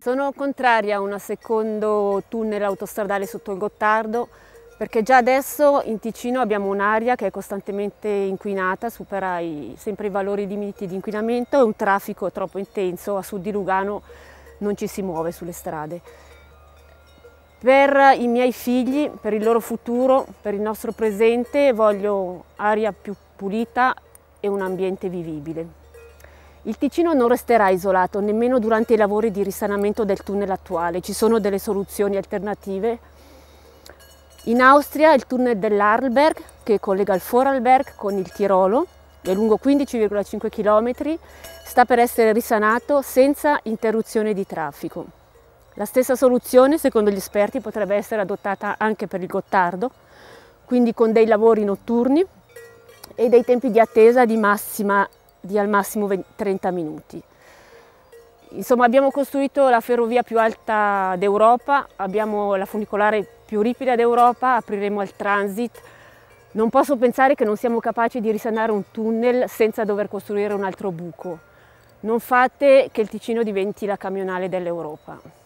Sono contraria a un secondo tunnel autostradale sotto il Gottardo perché già adesso in Ticino abbiamo un'aria che è costantemente inquinata, supera i, sempre i valori limiti di inquinamento e un traffico troppo intenso, a sud di Lugano non ci si muove sulle strade. Per i miei figli, per il loro futuro, per il nostro presente voglio aria più pulita e un ambiente vivibile. Il Ticino non resterà isolato nemmeno durante i lavori di risanamento del tunnel attuale, ci sono delle soluzioni alternative. In Austria il tunnel dell'Arlberg che collega il Vorarlberg con il Tirolo, è lungo 15,5 km, sta per essere risanato senza interruzione di traffico. La stessa soluzione, secondo gli esperti, potrebbe essere adottata anche per il Gottardo, quindi con dei lavori notturni e dei tempi di attesa di massima di al massimo 30 minuti. Insomma abbiamo costruito la ferrovia più alta d'Europa, abbiamo la funicolare più ripida d'Europa, apriremo al transit. Non posso pensare che non siamo capaci di risanare un tunnel senza dover costruire un altro buco. Non fate che il Ticino diventi la camionale dell'Europa.